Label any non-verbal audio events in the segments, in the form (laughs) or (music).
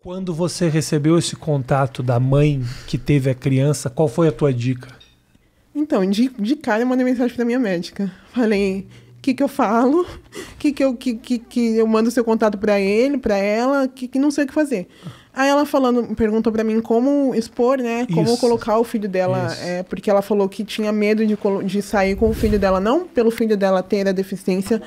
Quando você recebeu esse contato da mãe que teve a criança, qual foi a tua dica? Então, de, de cara eu mandei mensagem para minha médica. Falei, o que, que eu falo? O que, que, eu, que, que, que eu mando seu contato para ele, para ela? Que, que não sei o que fazer. Aí ela falando, perguntou para mim como expor, né? Como Isso. colocar o filho dela. É, porque ela falou que tinha medo de, de sair com o filho dela. Não pelo filho dela ter a deficiência,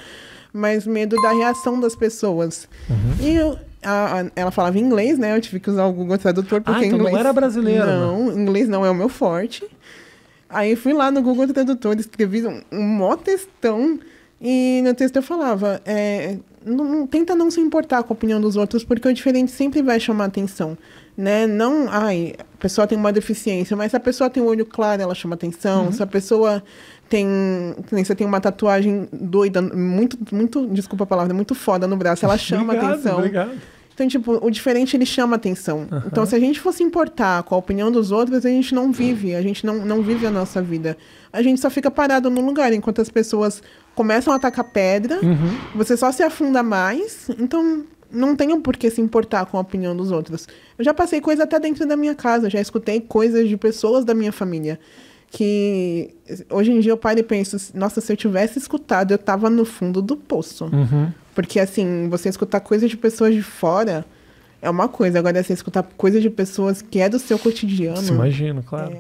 mas medo da reação das pessoas. Uhum. E eu a, a, ela falava inglês, né? Eu tive que usar o Google Tradutor ah, porque ah, então inglês. Né? não era brasileiro. Não, né? inglês não é o meu forte. Aí fui lá no Google Tradutor, escrevi um, um mó textão e no texto eu falava: é, não, não, tenta não se importar com a opinião dos outros porque o diferente sempre vai chamar atenção. Né? Não, ai, a pessoa tem uma deficiência, mas se a pessoa tem o um olho claro, ela chama atenção. Uhum. Se a pessoa tem, você tem uma tatuagem doida, muito, muito, desculpa a palavra, muito foda no braço, ela (laughs) chama obrigado, atenção. Obrigado. Então, tipo, o diferente ele chama atenção. Uhum. Então, se a gente fosse importar com a opinião dos outros, a gente não vive, a gente não, não vive a nossa vida. A gente só fica parado num lugar, enquanto as pessoas começam a atacar pedra, uhum. você só se afunda mais. Então, não tem por que se importar com a opinião dos outros. Eu já passei coisa até dentro da minha casa, já escutei coisas de pessoas da minha família que hoje em dia eu paro e penso, nossa, se eu tivesse escutado, eu tava no fundo do poço. Uhum. Porque, assim, você escutar coisas de pessoas de fora é uma coisa. Agora, você escutar coisas de pessoas que é do seu cotidiano. imagina, claro. É...